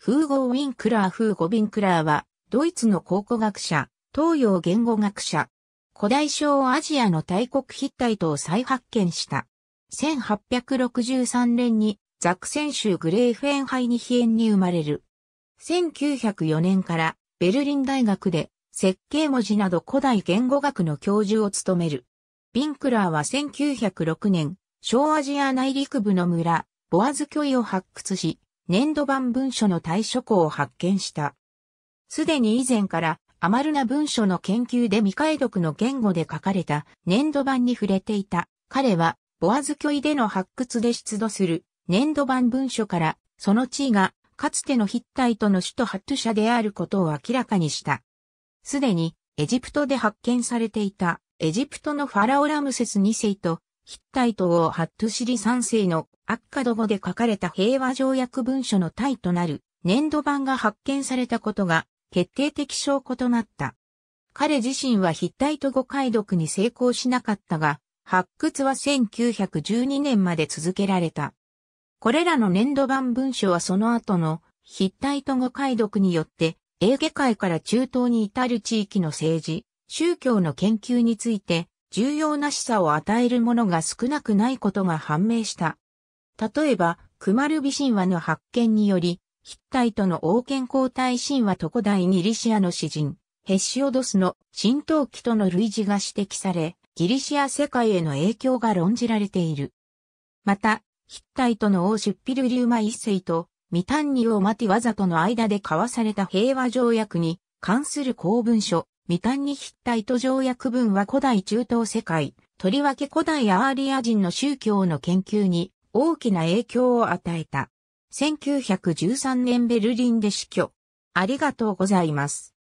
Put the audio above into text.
フーゴー・ウィンクラー・フーゴ・ビンクラーは、ドイツの考古学者、東洋言語学者、古代小アジアの大国ヒッタイトを再発見した。1863年にザクセン州グレーフェンハイニヒエンに生まれる。1904年からベルリン大学で設計文字など古代言語学の教授を務める。ビンクラーは1906年、小アジア内陸部の村、ボアズ巨位を発掘し、年度版文書の対処庫を発見した。すでに以前からアマルナ文書の研究で未解読の言語で書かれた年度版に触れていた。彼はボアズョイでの発掘で出土する年度版文書からその地位がかつてのヒッタイトの首都ハット社であることを明らかにした。すでにエジプトで発見されていたエジプトのファラオラムセス2世とヒッタイト王ハットシリ3世のアッカド語で書かれた平和条約文書のタイとなる粘土版が発見されたことが決定的証拠となった。彼自身はヒッタイト語解読に成功しなかったが、発掘は1912年まで続けられた。これらの粘土版文書はその後のヒッタイト語解読によってエーゲ海から中東に至る地域の政治、宗教の研究について重要な示唆を与えるものが少なくないことが判明した。例えば、クマルビ神話の発見により、ヒッタイトの王権交代神話と古代ギリシアの詩人、ヘッシオドスの浸透記との類似が指摘され、ギリシア世界への影響が論じられている。また、ヒッタイトの王シュッピルリウマ一世と、ミタンニオマティワザとの間で交わされた平和条約に関する公文書、未完にヒッタイト条約文は古代中東世界、とりわけ古代アーリア人の宗教の研究に大きな影響を与えた。1913年ベルリンで死去。ありがとうございます。